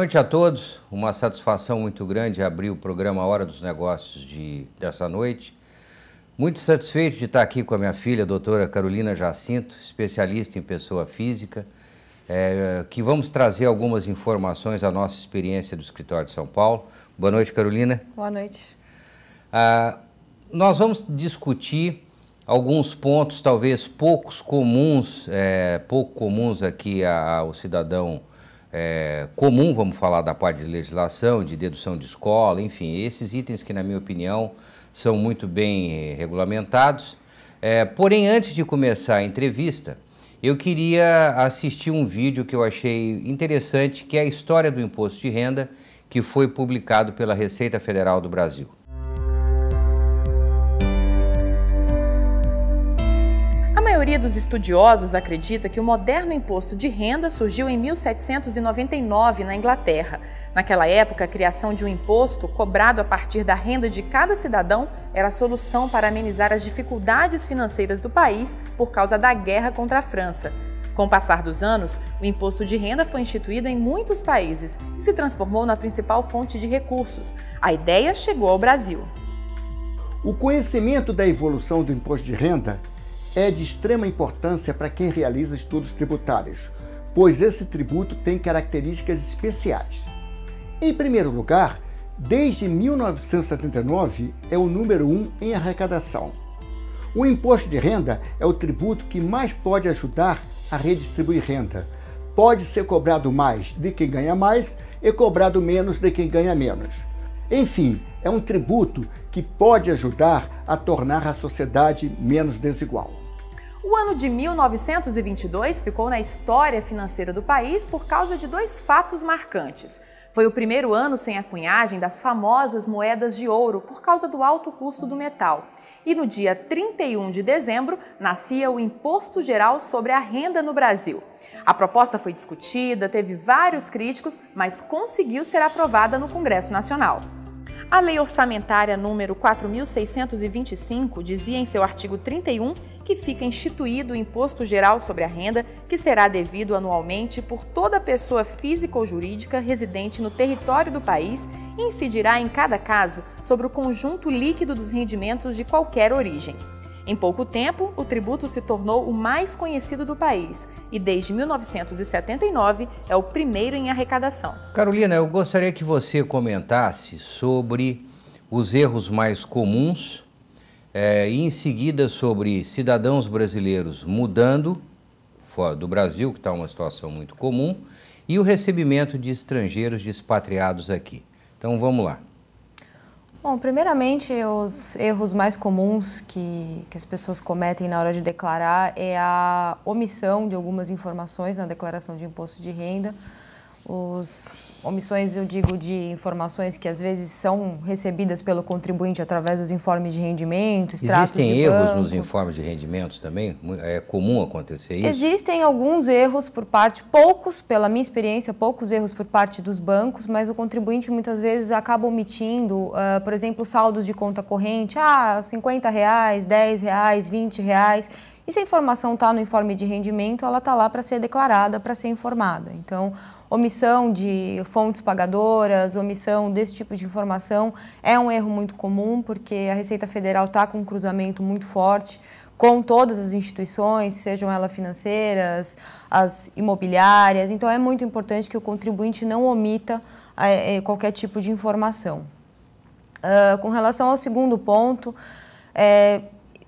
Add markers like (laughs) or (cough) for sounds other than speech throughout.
noite a todos. Uma satisfação muito grande abrir o programa Hora dos Negócios de, dessa noite. Muito satisfeito de estar aqui com a minha filha, a doutora Carolina Jacinto, especialista em pessoa física, é, que vamos trazer algumas informações da nossa experiência do Escritório de São Paulo. Boa noite, Carolina. Boa noite. Ah, nós vamos discutir alguns pontos, talvez poucos comuns, é, pouco comuns aqui ao cidadão é, comum, vamos falar da parte de legislação, de dedução de escola, enfim, esses itens que, na minha opinião, são muito bem eh, regulamentados. É, porém, antes de começar a entrevista, eu queria assistir um vídeo que eu achei interessante, que é a história do imposto de renda, que foi publicado pela Receita Federal do Brasil. maioria dos estudiosos acredita que o moderno imposto de renda surgiu em 1799 na Inglaterra. Naquela época, a criação de um imposto cobrado a partir da renda de cada cidadão era a solução para amenizar as dificuldades financeiras do país por causa da guerra contra a França. Com o passar dos anos, o imposto de renda foi instituído em muitos países e se transformou na principal fonte de recursos. A ideia chegou ao Brasil. O conhecimento da evolução do imposto de renda é de extrema importância para quem realiza estudos tributários, pois esse tributo tem características especiais. Em primeiro lugar, desde 1979 é o número um em arrecadação. O imposto de renda é o tributo que mais pode ajudar a redistribuir renda. Pode ser cobrado mais de quem ganha mais e cobrado menos de quem ganha menos. Enfim, é um tributo que pode ajudar a tornar a sociedade menos desigual. O ano de 1922 ficou na história financeira do país por causa de dois fatos marcantes. Foi o primeiro ano sem a cunhagem das famosas moedas de ouro por causa do alto custo do metal. E no dia 31 de dezembro nascia o Imposto Geral sobre a Renda no Brasil. A proposta foi discutida, teve vários críticos, mas conseguiu ser aprovada no Congresso Nacional. A Lei Orçamentária número 4625 dizia em seu artigo 31 que fica instituído o imposto geral sobre a renda, que será devido anualmente por toda pessoa física ou jurídica residente no território do país e incidirá em cada caso sobre o conjunto líquido dos rendimentos de qualquer origem. Em pouco tempo, o tributo se tornou o mais conhecido do país e, desde 1979, é o primeiro em arrecadação. Carolina, eu gostaria que você comentasse sobre os erros mais comuns é, e, em seguida, sobre cidadãos brasileiros mudando fora do Brasil, que está uma situação muito comum, e o recebimento de estrangeiros despatriados aqui. Então vamos lá. Bom, primeiramente, os erros mais comuns que, que as pessoas cometem na hora de declarar é a omissão de algumas informações na declaração de imposto de renda os omissões, eu digo, de informações que às vezes são recebidas pelo contribuinte através dos informes de rendimentos. Existem de erros banco. nos informes de rendimentos também? É comum acontecer isso? Existem alguns erros por parte, poucos, pela minha experiência, poucos erros por parte dos bancos, mas o contribuinte muitas vezes acaba omitindo, uh, por exemplo, saldos de conta corrente, ah, 50 reais, 10 reais, 20 reais. E se a informação está no informe de rendimento, ela está lá para ser declarada, para ser informada. Então, omissão de fontes pagadoras, omissão desse tipo de informação é um erro muito comum, porque a Receita Federal está com um cruzamento muito forte com todas as instituições, sejam elas financeiras, as imobiliárias. Então, é muito importante que o contribuinte não omita é, qualquer tipo de informação. Uh, com relação ao segundo ponto, é,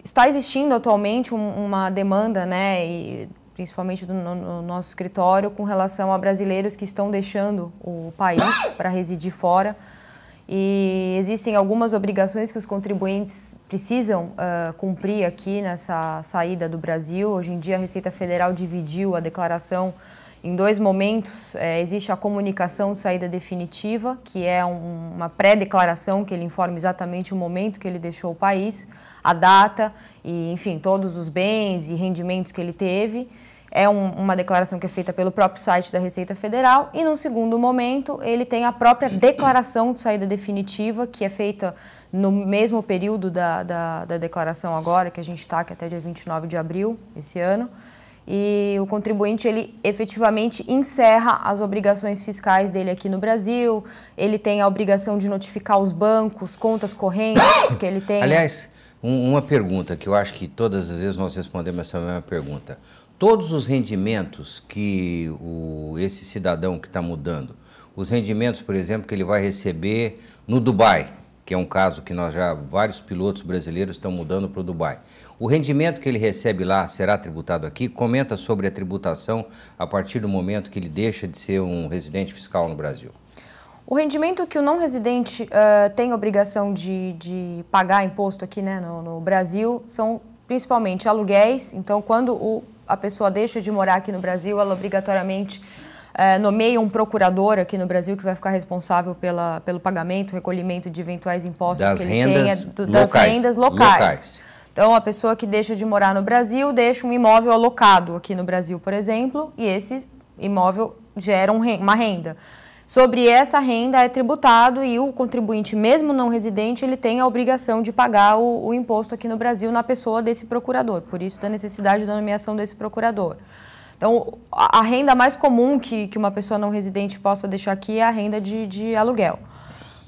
está existindo atualmente um, uma demanda né, principalmente do, no, no, nosso escritório, com relação a brasileiros que estão deixando o país (coughs) para residir fora. E existem algumas obrigações que os contribuintes precisam uh, cumprir aqui nessa saída do Brasil. Hoje em dia, a Receita Federal dividiu a declaração em dois momentos. É, existe a comunicação de saída definitiva, que é um, uma pré-declaração que ele informa exatamente o momento que ele deixou o país, a data e, enfim, todos os bens e rendimentos que ele teve é um, uma declaração que é feita pelo próprio site da Receita Federal e, num segundo momento, ele tem a própria declaração de saída definitiva, que é feita no mesmo período da, da, da declaração agora, que a gente está, que é até dia 29 de abril esse ano. E o contribuinte, ele efetivamente encerra as obrigações fiscais dele aqui no Brasil, ele tem a obrigação de notificar os bancos, contas correntes que ele tem. (coughs) Aliás, uma pergunta que eu acho que todas as vezes nós respondemos essa mesma pergunta todos os rendimentos que o, esse cidadão que está mudando, os rendimentos, por exemplo, que ele vai receber no Dubai, que é um caso que nós já vários pilotos brasileiros estão mudando para o Dubai. O rendimento que ele recebe lá será tributado aqui. Comenta sobre a tributação a partir do momento que ele deixa de ser um residente fiscal no Brasil. O rendimento que o não residente uh, tem obrigação de, de, pagar imposto aqui né, no, no Brasil são principalmente aluguéis. Então, quando o a pessoa deixa de morar aqui no Brasil, ela obrigatoriamente é, nomeia um procurador aqui no Brasil que vai ficar responsável pela, pelo pagamento, recolhimento de eventuais impostos das que ele rendas tenha, do, das locais, rendas locais. locais. Então, a pessoa que deixa de morar no Brasil deixa um imóvel alocado aqui no Brasil, por exemplo, e esse imóvel gera um, uma renda sobre essa renda é tributado e o contribuinte, mesmo não residente, ele tem a obrigação de pagar o, o imposto aqui no Brasil na pessoa desse procurador, por isso da necessidade da nomeação desse procurador. Então, a, renda mais comum que, que uma pessoa não residente possa deixar aqui é a renda de, de aluguel.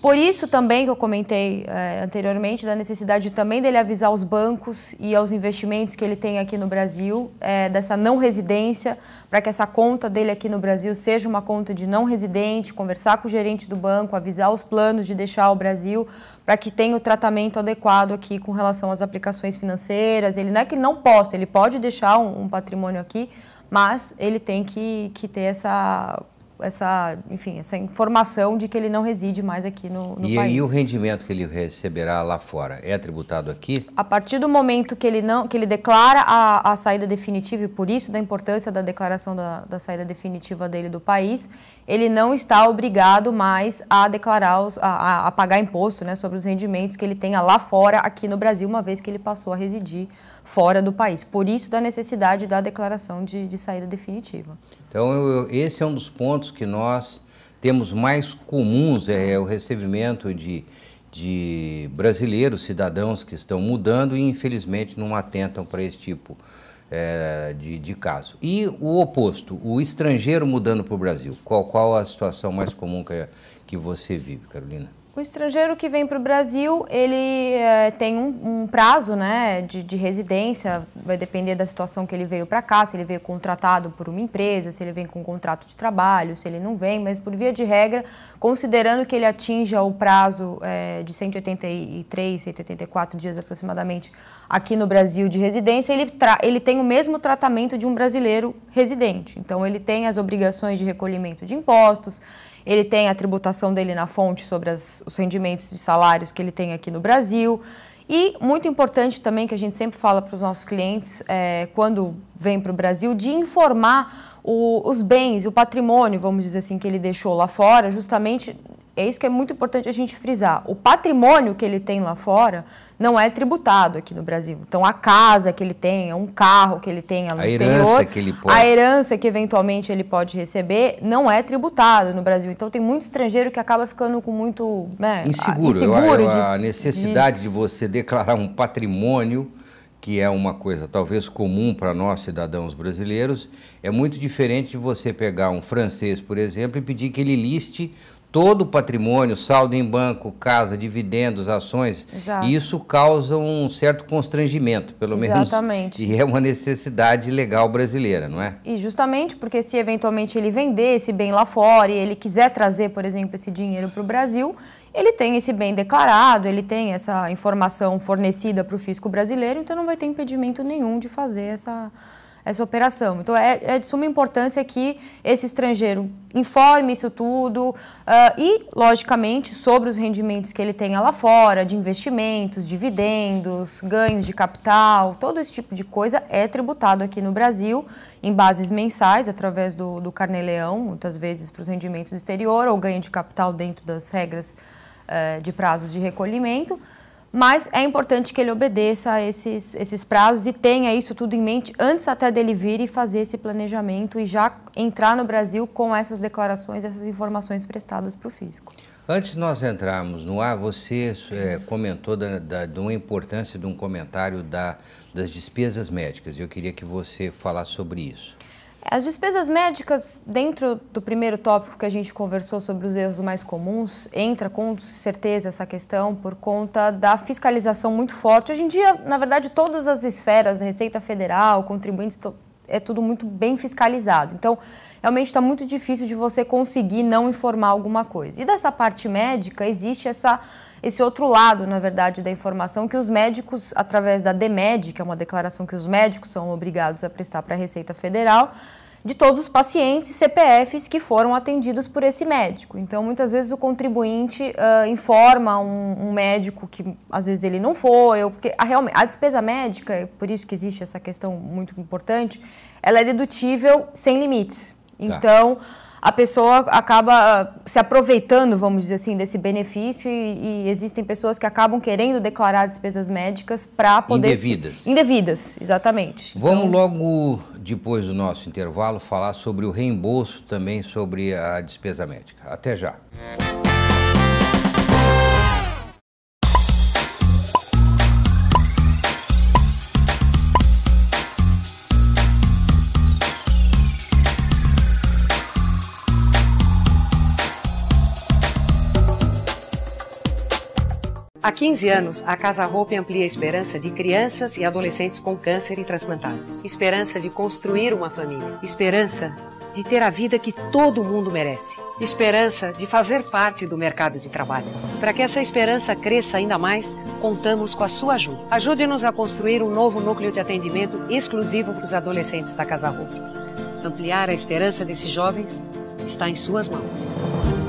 Por isso também que eu comentei é, anteriormente da necessidade também dele avisar os bancos e aos investimentos que ele tem aqui no Brasil é, dessa não residência, para que essa conta dele aqui no Brasil seja uma conta de não residente, conversar com o gerente do banco, avisar os planos de deixar o Brasil, para que tenha o tratamento adequado aqui com relação às aplicações financeiras. Ele não é que não possa, ele pode deixar um, um patrimônio aqui, mas ele tem que, que ter essa essa, enfim, essa informação de que ele não reside mais aqui no, no e, país. E o rendimento que ele receberá lá fora é tributado aqui? A partir do momento que ele não, que ele declara a, a saída definitiva e por isso da importância da declaração da, da saída definitiva dele do país, ele não está obrigado mais a declarar, os, a, a pagar imposto, né, sobre os rendimentos que ele tenha lá fora aqui no Brasil, uma vez que ele passou a residir fora do país. Por isso da necessidade da declaração de, de saída definitiva. Então, eu, esse é um dos pontos que nós temos mais comuns, é, é o recebimento de, de brasileiros, cidadãos que estão mudando e, infelizmente, não atentam para esse tipo é, de, de caso. E o oposto, o estrangeiro mudando para o Brasil, qual, qual a situação mais comum que, que você vive, Carolina? O estrangeiro que vem para o Brasil, ele é, tem um, um, prazo né, de, de, residência, vai depender da situação que ele veio para cá, se ele veio contratado por uma empresa, se ele vem com um contrato de trabalho, se ele não vem, mas por via de regra, considerando que ele atinja o prazo é, de 183, 184 dias aproximadamente aqui no Brasil de residência, ele, ele tem o mesmo tratamento de um brasileiro residente. Então, ele tem as obrigações de recolhimento de impostos, ele tem a tributação dele na fonte sobre as, os rendimentos e salários que ele tem aqui no Brasil. E muito importante também que a gente sempre fala para os nossos clientes é, quando vem para o Brasil de informar o, os bens, o patrimônio, vamos dizer assim, que ele deixou lá fora, justamente é isso que é muito importante a gente frisar. O patrimônio que ele tem lá fora não é tributado aqui no Brasil. Então, a casa que ele tem, um carro que ele tem no a exterior, pode... a herança que eventualmente ele pode receber não é tributada no Brasil. Então, tem muito estrangeiro que acaba ficando com muito... Né, inseguro. inseguro eu, eu, de, a necessidade de... de você declarar um patrimônio que é uma coisa talvez comum para nós cidadãos brasileiros, é muito diferente de você pegar um francês, por exemplo, e pedir que ele liste todo o patrimônio, saldo em banco, casa, dividendos, ações, Exato. e isso causa um certo constrangimento, pelo Exatamente. menos. E é uma necessidade legal brasileira, não é? E justamente porque se eventualmente ele vender esse bem lá fora e ele quiser trazer, por exemplo, esse dinheiro para o Brasil, ele tem esse bem declarado, ele tem essa informação fornecida para o fisco brasileiro, então não vai ter impedimento nenhum de fazer essa essa operação. Então, é, é de suma importância que esse estrangeiro informe isso tudo uh, e, logicamente, sobre os rendimentos que ele tem lá fora, de investimentos, dividendos, ganhos de capital, todo esse tipo de coisa é tributado aqui no Brasil em bases mensais, através do, do carneleão, muitas vezes para os rendimentos do exterior ou ganho de capital dentro das regras uh, de prazos de recolhimento mas é importante que ele obedeça a esses, esses prazos e tenha isso tudo em mente antes até dele vir e fazer esse planejamento e já entrar no Brasil com essas declarações, essas informações prestadas para o fisco. Antes de nós entrarmos no ar, você é, comentou da, da, de uma importância de um comentário da, das despesas médicas. Eu queria que você falasse sobre isso. As despesas médicas, dentro do primeiro tópico que a gente conversou sobre os erros mais comuns, entra com certeza essa questão por conta da fiscalização muito forte. Hoje em dia, na verdade, todas as esferas, Receita Federal, contribuintes, é tudo muito bem fiscalizado. Então, realmente está muito difícil de você conseguir não informar alguma coisa. E dessa parte médica, existe essa, esse outro lado, na verdade, da informação que os médicos, através da DEMED, que é uma declaração que os médicos são obrigados a prestar para a Receita Federal, de todos os pacientes e CPFs que foram atendidos por esse médico. Então, muitas vezes o contribuinte uh, informa um, um, médico que às vezes ele não foi, ou porque a, a despesa médica, é por isso que existe essa questão muito importante, ela é dedutível sem limites. Tá. Então, tá a pessoa acaba ah, se aproveitando, vamos dizer assim, desse benefício e, e existem pessoas que acabam querendo declarar despesas médicas para poder... Indevidas. Se... Indevidas, exatamente. Vamos então... logo, depois do nosso intervalo, falar sobre o reembolso também sobre a despesa médica. Até já. Há 15 anos, a Casa Roupa amplia a esperança de crianças e adolescentes com câncer e transplantados. Esperança de construir uma família. Esperança de ter a vida que todo mundo merece. Esperança de fazer parte do mercado de trabalho. Para que essa esperança cresça ainda mais, contamos com a sua ajuda. Ajude-nos a construir um novo núcleo de atendimento exclusivo para os adolescentes da Casa Roupa. Ampliar a esperança desses jovens está em suas mãos.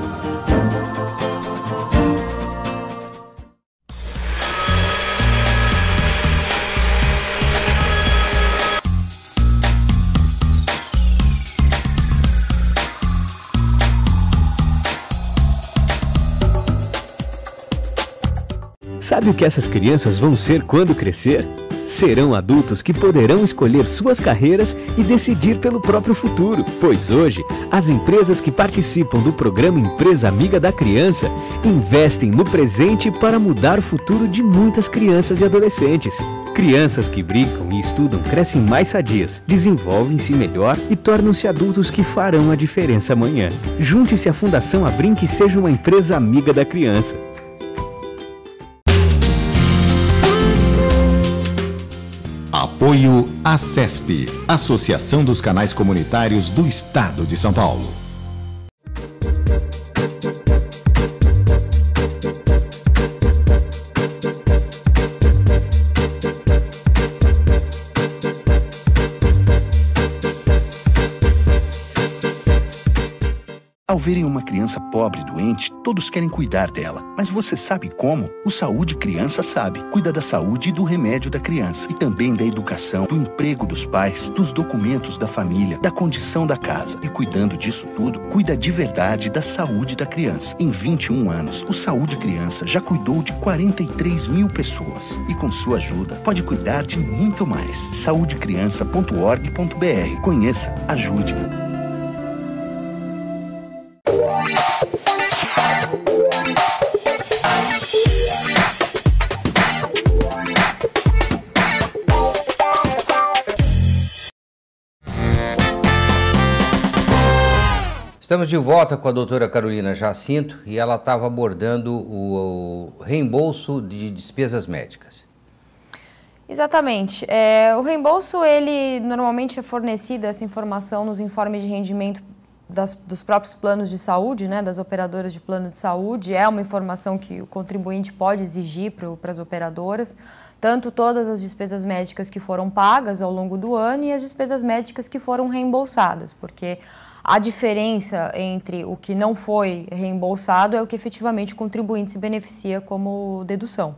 Sabe o que essas crianças vão ser quando crescer? Serão adultos que poderão escolher suas carreiras e decidir pelo próprio futuro, pois hoje as empresas que participam do programa Empresa Amiga da Criança investem no presente para mudar o futuro de muitas crianças e adolescentes. Crianças que brincam e estudam crescem mais sadias, desenvolvem-se melhor e tornam-se adultos que farão a diferença amanhã. Junte-se à Fundação Abrinque e seja uma empresa amiga da criança. Apoio CESP, Associação dos Canais Comunitários do Estado de São Paulo. Ao verem uma criança pobre e doente, todos querem cuidar dela. Mas você sabe como? O Saúde Criança sabe. Cuida da saúde e do remédio da criança, e também da educação, do emprego dos pais, dos documentos da família, da condição da casa. E cuidando disso tudo, cuida de verdade da saúde da criança. Em 21 anos, o Saúde Criança já cuidou de 43 mil pessoas. E com sua ajuda, pode cuidar de muito mais. saudecriança.org.br. Conheça, ajude. Estamos de volta com a doutora Carolina Jacinto e ela estava abordando o, o, reembolso de despesas médicas. Exatamente. É, o reembolso, ele normalmente é fornecido, essa informação, nos informes de rendimento das, dos próprios planos de saúde, né, das operadoras de plano de saúde, é uma informação que o contribuinte pode exigir para as operadoras, tanto todas as despesas médicas que foram pagas ao longo do ano e as despesas médicas que foram reembolsadas, porque a diferença entre o que não foi reembolsado é o que efetivamente o contribuinte se beneficia como dedução.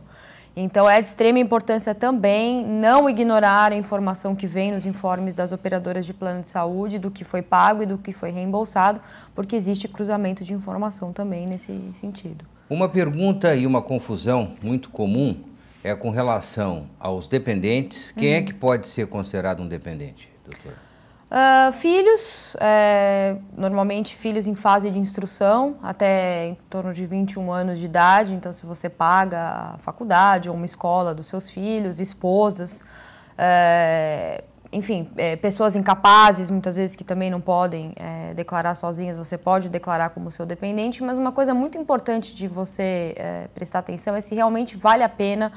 Então, é de extrema importância também não ignorar a informação que vem nos informes das operadoras de plano de saúde, do que foi pago e do que foi reembolsado, porque existe cruzamento de informação também nesse sentido. Uma pergunta e uma confusão muito comum é com relação aos dependentes. Quem é uhum. é que pode ser considerado um dependente, doutora? Uh, filhos, é, normalmente filhos em fase de instrução, até em torno de 21 anos de idade. Então, se você paga a faculdade ou uma escola dos seus filhos, esposas, é, enfim, é, pessoas incapazes, muitas vezes que também não podem é, declarar sozinhas, você pode declarar como seu dependente. Mas uma coisa muito importante de você é, prestar atenção é se realmente vale a pena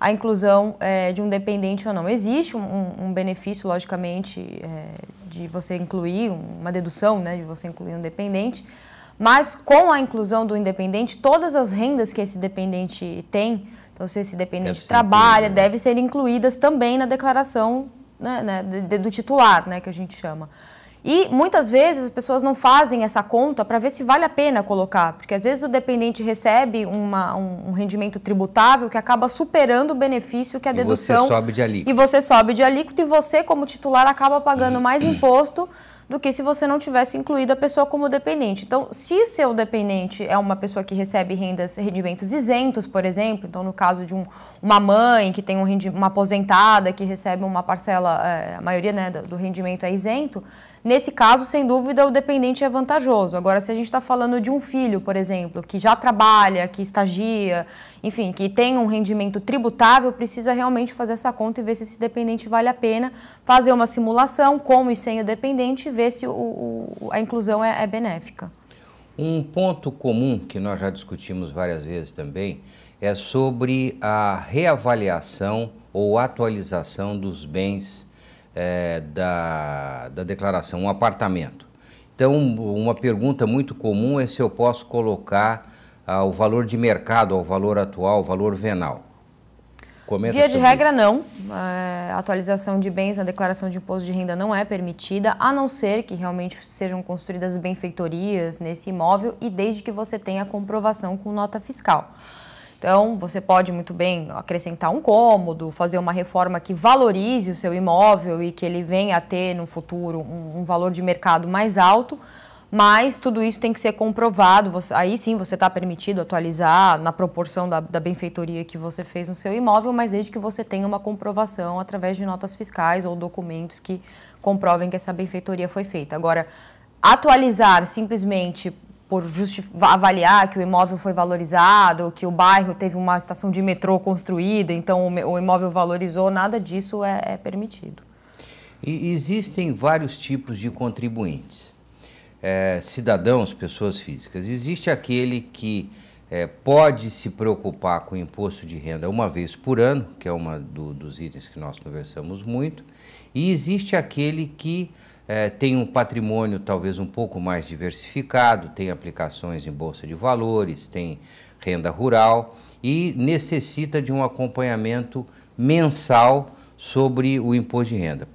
a inclusão é, de um dependente ou não. Existe um, um benefício, logicamente, é, de você incluir, uma dedução né, de você incluir um dependente, mas com a inclusão do independente, todas as rendas que esse dependente tem, então se esse dependente deve trabalha, né? devem deve ser incluídas também na declaração né, né, do titular, né, que a gente chama. E muitas vezes as pessoas não fazem essa conta para ver se vale a pena colocar, porque às vezes o dependente recebe uma, um, um, rendimento tributável que acaba superando o benefício que a dedução. E você sobe de alíquota. E você sobe de alíquota e você, como titular, acaba pagando uhum. mais imposto do que se você não tivesse incluído a pessoa como dependente. Então, se seu dependente é uma pessoa que recebe rendas, rendimentos isentos, por exemplo, então no caso de um, uma mãe que tem um uma aposentada que recebe uma parcela, é, a maioria né, do rendimento é isento Nesse caso, sem dúvida, o dependente é vantajoso. Agora, se a gente está falando de um filho, por exemplo, que já trabalha, que estagia, enfim, que tem um rendimento tributável, precisa realmente fazer essa conta e ver se esse dependente vale a pena, fazer uma simulação com e sem o dependente e ver se o, o, a inclusão é, é benéfica. Um ponto comum que nós já discutimos várias vezes também é sobre a reavaliação ou atualização dos bens é, da, da declaração, um apartamento. Então, uma pergunta muito comum é se eu posso colocar ah, o valor de mercado o valor atual, o valor venal. Comenta Via de regra, não. É, atualização de bens na declaração de imposto de renda não é permitida, a não ser que realmente sejam construídas benfeitorias nesse imóvel e desde que você tenha comprovação com nota fiscal. Então, você pode muito bem acrescentar um cômodo, fazer uma reforma que valorize o seu imóvel e que ele venha a ter no futuro um, um valor de mercado mais alto, mas tudo isso tem que ser comprovado. Você, aí sim você está permitido atualizar na proporção da, da, benfeitoria que você fez no seu imóvel, mas desde que você tenha uma comprovação através de notas fiscais ou documentos que comprovem que essa benfeitoria foi feita. Agora, atualizar simplesmente por avaliar que o imóvel foi valorizado, que o bairro teve uma estação de metrô construída, então o imóvel valorizou, nada disso é, é permitido. E existem vários tipos de contribuintes, é, cidadãos, pessoas físicas. Existe aquele que é, pode se preocupar com o imposto de renda uma vez por ano, que é um do, dos itens que nós conversamos muito, e existe aquele que é, tem um patrimônio talvez um pouco mais diversificado, tem aplicações em bolsa de valores, tem renda rural e necessita de um acompanhamento mensal sobre o imposto de renda.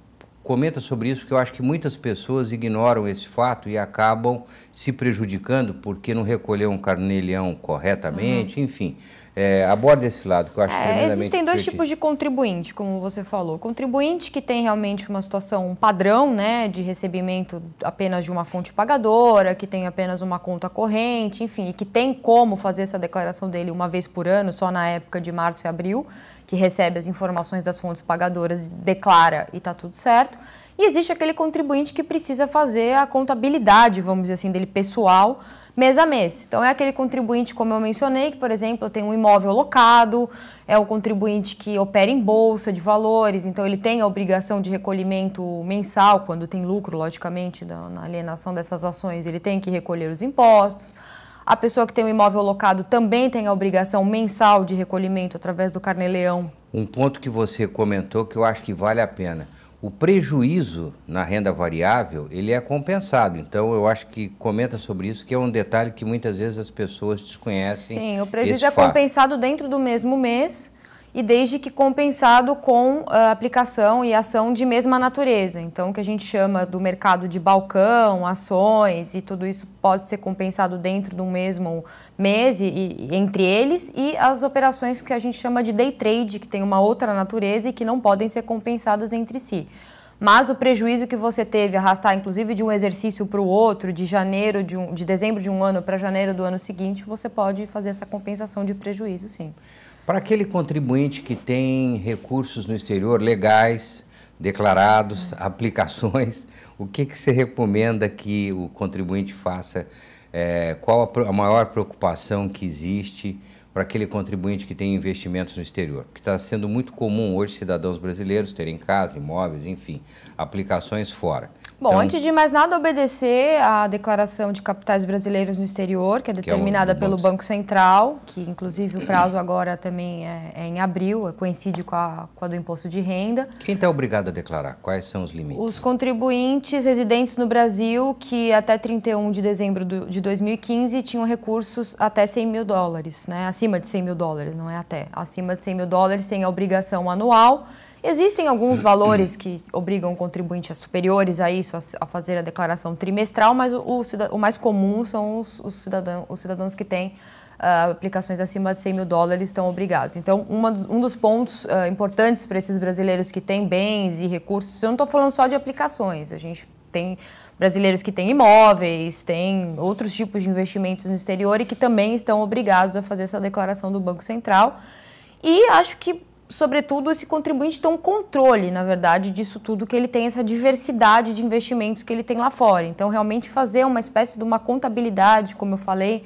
Comenta sobre isso, porque eu acho que muitas pessoas ignoram esse fato e acabam se prejudicando porque não recolheu um carnelhão corretamente, uhum. enfim é, aborda esse lado, que eu acho é, Existem dois divertido. tipos de contribuinte, como você falou. Contribuinte que tem realmente uma situação padrão né, de recebimento apenas de uma fonte pagadora, que tem apenas uma conta corrente, enfim, e que tem como fazer essa declaração dele uma vez por ano, só na época de março e abril, que recebe as informações das fontes pagadoras, declara e está tudo certo. E existe aquele contribuinte que precisa fazer a contabilidade, vamos dizer assim, dele pessoal, mês a mês. Então, é aquele contribuinte, como eu mencionei, que, por exemplo, tem um imóvel locado, é o contribuinte que opera em bolsa de valores, então ele tem a obrigação de recolhimento mensal, quando tem lucro, logicamente, na alienação dessas ações, ele tem que recolher os impostos. A pessoa que tem um imóvel locado também tem a obrigação mensal de recolhimento através do carneleão. Um ponto que você comentou que eu acho que vale a pena o prejuízo na renda variável ele é compensado. Então, eu acho que comenta sobre isso, que é um detalhe que muitas vezes as pessoas desconhecem. Sim, o prejuízo é fato. compensado dentro do mesmo mês e desde que compensado com a ah, aplicação e ação de mesma natureza. Então, o que a gente chama do mercado de balcão, ações e tudo isso pode ser compensado dentro do mesmo mês e, e entre eles e as operações que a gente chama de day trade, que tem uma outra natureza e que não podem ser compensadas entre si mas o prejuízo que você teve, arrastar inclusive de um exercício para o outro, de janeiro, de, um, de dezembro de um ano para janeiro do ano seguinte, você pode fazer essa compensação de prejuízo, sim. Para aquele contribuinte que tem recursos no exterior legais, declarados, uhum. aplicações, (laughs) o que, que você recomenda que o contribuinte faça? É, qual a, a maior preocupação que existe? para aquele contribuinte que tem investimentos no exterior. Porque está sendo muito comum hoje cidadãos brasileiros terem casa, imóveis, enfim, aplicações fora. Bom, então, antes de mais nada, obedecer à declaração de capitais brasileiros no exterior, que é determinada que é o, pelo Banco Central, que inclusive o prazo agora também é, é em abril, é, coincide com a, com a, do imposto de renda. Quem está obrigado a declarar? Quais são os limites? Os contribuintes residentes no Brasil que até 31 de dezembro de 2015 tinham recursos até 100 mil dólares, né? Assim acima de 100 mil dólares, não é até. Acima de 100 mil dólares sem a obrigação anual. Existem alguns valores que obrigam o contribuinte a superiores a isso, a, fazer a declaração trimestral, mas o, o, o mais comum são os, os, cidadão, os cidadãos que têm uh, aplicações acima de 100 mil dólares estão obrigados. Então, uma, um dos pontos uh, importantes para esses brasileiros que têm bens e recursos, eu não estou falando só de aplicações, a gente tem brasileiros que têm imóveis, têm outros tipos de investimentos no exterior e que também estão obrigados a fazer essa declaração do Banco Central. E acho que, sobretudo, esse contribuinte tem um controle, na verdade, disso tudo, que ele tem essa diversidade de investimentos que ele tem lá fora. Então, realmente fazer uma espécie de uma contabilidade, como eu falei,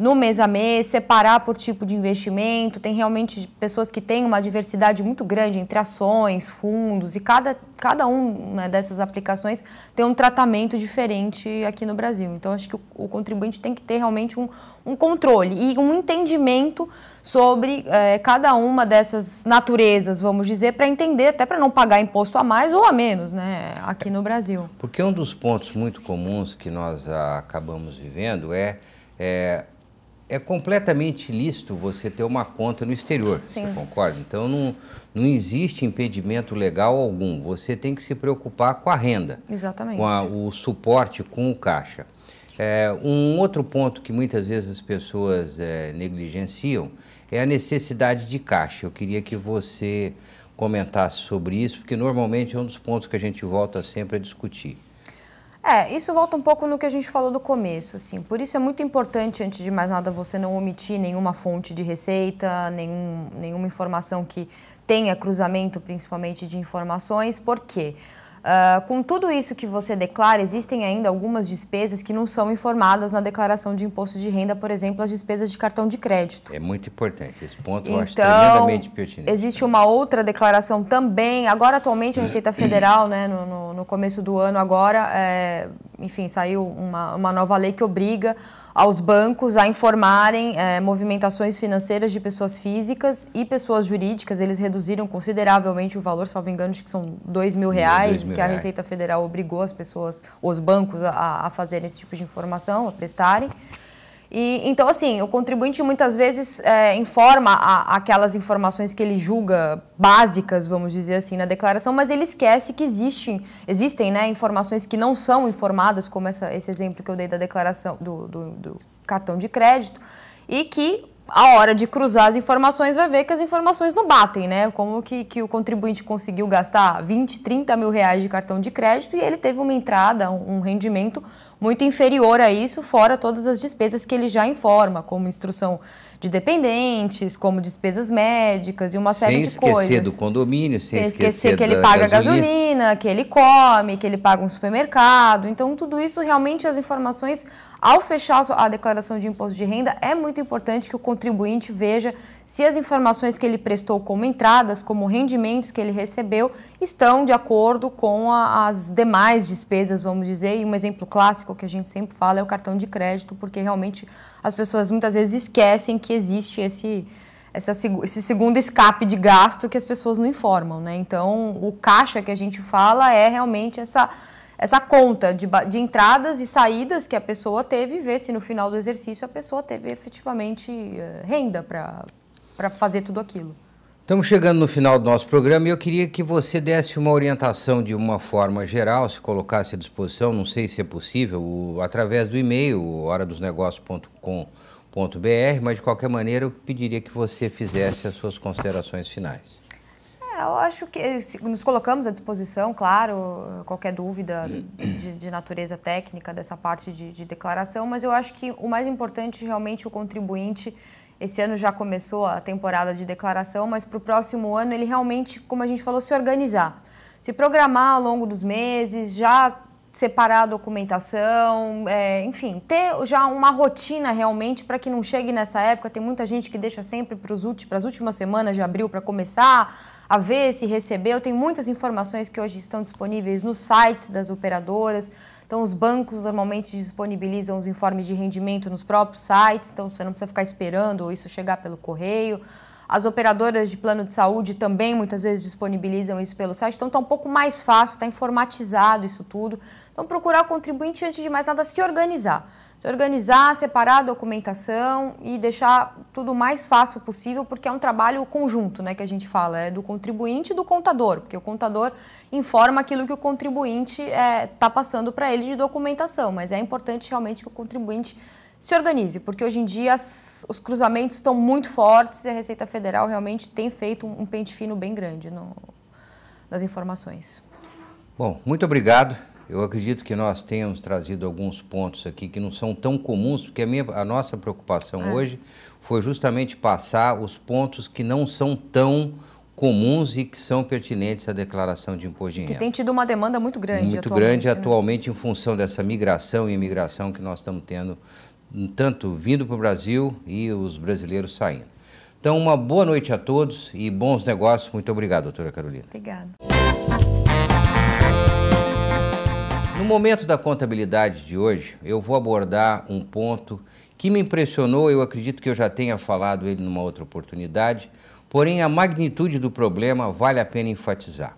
no mês a mês, separar por tipo de investimento. Tem realmente pessoas que têm uma diversidade muito grande entre ações, fundos, e cada, cada uma né, dessas aplicações tem um tratamento diferente aqui no Brasil. Então, acho que o, o contribuinte tem que ter realmente um, um controle e um entendimento sobre é, cada uma dessas naturezas, vamos dizer, para entender, até para não pagar imposto a mais ou a menos, né, aqui no Brasil. Porque um dos pontos muito comuns que nós ah, acabamos vivendo é, é é completamente lícito você ter uma conta no exterior, Sim. você concorda? Então não, não existe impedimento legal algum. Você tem que se preocupar com a renda, Exatamente. com a, o suporte, com o caixa. É, um outro ponto que muitas vezes as pessoas é, negligenciam é a necessidade de caixa. Eu queria que você comentasse sobre isso, porque normalmente é um dos pontos que a gente volta sempre a discutir. É, isso volta um pouco no que a gente falou do começo, assim. Por isso é muito importante, antes de mais nada, você não omitir nenhuma fonte de receita, nenhum, nenhuma informação que tenha cruzamento, principalmente, de informações. Por quê? Porque Uh, com tudo isso que você declara, existem ainda algumas despesas que não são informadas na declaração de imposto de renda, por exemplo, as despesas de cartão de crédito. É muito importante. Esse ponto então, eu acho então, tremendamente pertinente. Existe uma outra declaração também. Agora, atualmente, a Receita (clears throat) Federal, né, no, no, no começo do ano, agora, é, enfim, saiu uma, uma nova lei que obriga aos bancos a informarem é, movimentações financeiras de pessoas físicas e pessoas jurídicas. Eles reduziram consideravelmente o valor, salvo engano, acho que são dois mil reais, dois mil que a Receita reais. Federal obrigou as pessoas, os bancos, a, a fazerem esse tipo de informação, a prestarem. E, então, assim, o contribuinte muitas vezes é, informa a, aquelas informações que ele julga básicas, vamos dizer assim, na declaração, mas ele esquece que existem, existem né, informações que não são informadas, como essa, esse exemplo que eu dei da declaração do, do, do cartão de crédito, e que a hora de cruzar as informações vai ver que as informações não batem, né? Como que, que o contribuinte conseguiu gastar 20, 30 mil reais de cartão de crédito e ele teve uma entrada, um rendimento muito inferior a isso, fora todas as despesas que ele já informa, como instrução de dependentes, como despesas médicas e uma série sem de coisas. Sem esquecer do condomínio, sem, sem esquecer, esquecer que ele paga gasolina. gasolina, que ele come, que ele paga um supermercado. Então, tudo isso realmente as informações ao fechar a declaração de imposto de renda, é muito importante que o contribuinte veja se as informações que ele prestou como entradas, como rendimentos que ele recebeu, estão de acordo com a, as demais despesas, vamos dizer. E um exemplo clássico clássico que a gente sempre fala é o cartão de crédito, porque realmente as pessoas muitas vezes esquecem que existe esse, essa, esse segundo escape de gasto que as pessoas não informam, né? Então, o caixa que a gente fala é realmente essa essa conta de, de entradas e saídas que a pessoa teve e ver se no final do exercício a pessoa teve efetivamente eh, renda para fazer tudo aquilo. Estamos chegando no final do nosso programa e eu queria que você desse uma orientação de uma forma geral, se colocasse à disposição, não sei se é possível, através do e-mail horadosnegócios.com.br, mas de qualquer maneira eu pediria que você fizesse as suas considerações finais. É, eu acho que nos colocamos à disposição, claro, qualquer dúvida de, de natureza técnica dessa parte de, de declaração, mas eu acho que o mais importante realmente o contribuinte esse ano já começou a temporada de declaração, mas para o próximo ano ele realmente, como a gente falou, se organizar. Se programar ao longo dos meses, já separar a documentação, é, enfim, ter já uma rotina realmente para que não chegue nessa época. Tem muita gente que deixa sempre para as últimas semanas de abril para começar a ver se recebeu. Tem muitas informações que hoje estão disponíveis nos sites das operadoras. Então, os bancos normalmente disponibilizam os informes de rendimento nos próprios sites, então você não precisa ficar esperando isso chegar pelo correio. As operadoras de plano de saúde também muitas vezes disponibilizam isso pelo site, então está um pouco mais fácil, está informatizado isso tudo. Então, procurar o contribuinte, antes de mais nada, se organizar. Se organizar, separar a documentação e deixar tudo o mais fácil possível, porque é um trabalho conjunto né, que a gente fala, é do contribuinte e do contador, porque o contador informa aquilo que o contribuinte está eh, é, passando para ele de documentação, mas é importante realmente que o contribuinte se organize, porque hoje em dia as, os cruzamentos estão muito fortes e a Receita Federal realmente tem feito um, um pente fino bem grande no, nas informações. Bom, muito obrigado. Eu acredito que nós tenhamos trazido alguns pontos aqui que não são tão comuns, porque a, minha, a nossa preocupação é. hoje foi justamente passar os pontos que não são tão comuns e que são pertinentes à declaração de imposto de renda. Que tem tido uma demanda muito grande. Muito atualmente, grande né? atualmente né? em função dessa migração e imigração que nós estamos tendo tanto vindo para o Brasil e os brasileiros saindo. Então, uma boa noite a todos e bons negócios. Muito obrigado, doutora Carolina. Obrigada. No momento da contabilidade de hoje, eu vou abordar um ponto que me impressionou, eu acredito que eu já tenha falado ele numa outra oportunidade, porém a magnitude do problema vale a pena enfatizar.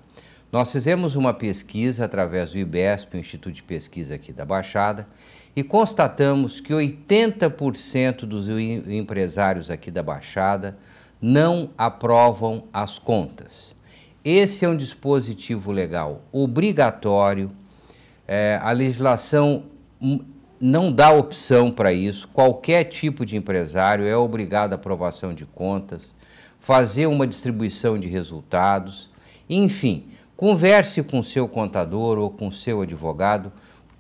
Nós fizemos uma pesquisa através do IBESP, o Instituto de Pesquisa aqui da Baixada, e constatamos que 80% dos empresários aqui da Baixada não aprovam as contas. Esse é um dispositivo legal obrigatório, é, a legislação não dá opção para isso, qualquer tipo de empresário é obrigado à aprovação de contas, fazer uma distribuição de resultados, enfim, converse com seu contador ou com seu advogado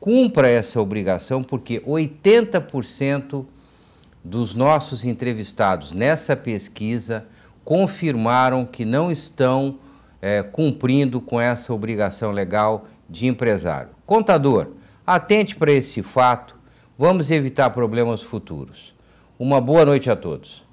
cumpra essa obrigação, porque 80% dos nossos entrevistados nessa pesquisa confirmaram que não estão é, cumprindo com essa obrigação legal de empresário. Contador, atente para esse fato, vamos evitar problemas futuros. Uma boa noite a todos.